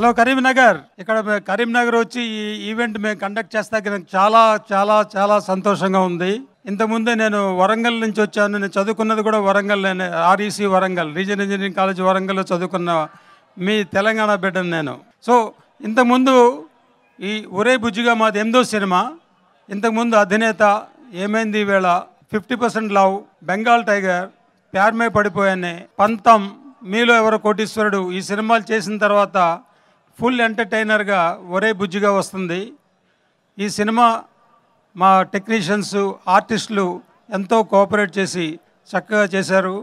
hello Karimnagar ఇక్కడ కరీంనగర్ వచ్చి ఈ ఈవెంట్ మేము కండక్ట్ చేస్తా చాలా చాలా చాలా సంతోషంగా ఉంది ఇంతకుముందే నేను వరంగల్ నుంచి వచ్చాను నేను చదువుకున్నది కూడా వరంగల్ నేను REC Warangal region engineering college వరంగల్లో చదువుకున్న మీ తెలంగాణ బిడ్డను నేను సో ఇంతకుముందు ఈ ఒరే బుజ్జిగా మాది ఎందో సినిమా ఇంతకుముందు అధినేత ఏమైంది వేళ fifty percent love Bengal tiger ప్యార్మే పడిపోయానే పంతం మీలో ఎవరో కోటీశ్వరుడు ఈ సినిమాలు చేసిన తర్వాత ఫుల్ ఎంటర్టైనర్గా ఒరే బుజ్జిగా వస్తుంది ఈ సినిమా మా టెక్నీషియన్స్ ఆర్టిస్టులు ఎంతో కోఆపరేట్ చేసి చక్కగా చేశారు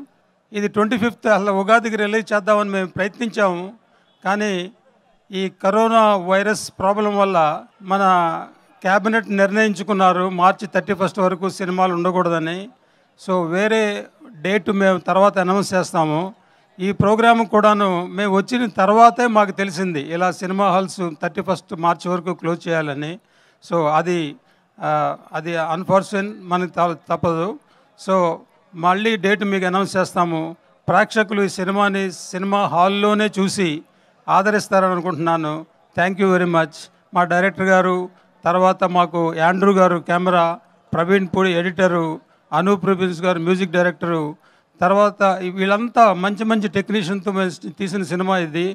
ఇది ట్వంటీ ఫిఫ్త్ అసలు ఉగాదికి రిలీజ్ చేద్దామని మేము ప్రయత్నించాము కానీ ఈ కరోనా వైరస్ ప్రాబ్లం వల్ల మన క్యాబినెట్ నిర్ణయించుకున్నారు మార్చి థర్టీ ఫస్ట్ వరకు సినిమాలు ఉండకూడదని సో వేరే డేట్ మేము తర్వాత అనౌన్స్ చేస్తాము ఈ ప్రోగ్రామ్ కూడాను మేము వచ్చిన తర్వాతే మాకు తెలిసింది ఇలా cinema halls thirty first March వరకు క్లోజ్ చేయాలని సో అది అది అన్ఫార్చునేట్ మనకి తప్పదు సో మళ్ళీ డేట్ మీకు అనౌన్స్ చేస్తాము ప్రేక్షకులు ఈ సినిమాని సినిమా హాల్లోనే చూసి ఆదరిస్తారని అనుకుంటున్నాను థ్యాంక్ యూ వెరీ మచ్ మా డైరెక్టర్ గారు తర్వాత మాకు యాండ్రూ గారు camera Praveen Pudi editor Anup Rubens గారు మ్యూజిక్ డైరెక్టరు తర్వాత వీళ్ళంతా మంచి మంచి టెక్నీషియన్తో తీసిన సినిమా ఇది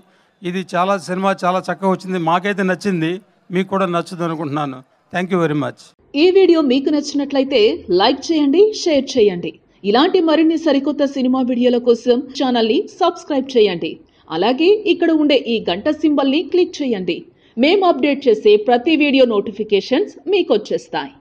ఇది చాలా సినిమా చాలా చక్కగా వచ్చింది మాకైతే నచ్చింది మీకు కూడా నచ్చదు అనుకుంటున్నాను థ్యాంక్ యూ వెరీ మచ్ ఈ వీడియో మీకు నచ్చినట్లయితే లైక్ చేయండి షేర్ చేయండి ఇలాంటి మరిన్ని సరికొత్త సినిమా వీడియోల కోసం ఛానల్ని సబ్స్క్రైబ్ చేయండి అలాగే ఇక్కడ ఉండే ఈ గంట సింబల్ని క్లిక్ చేయండి మేము అప్డేట్ చేసే ప్రతి వీడియో నోటిఫికేషన్స్ మీకు వచ్చేస్తాయి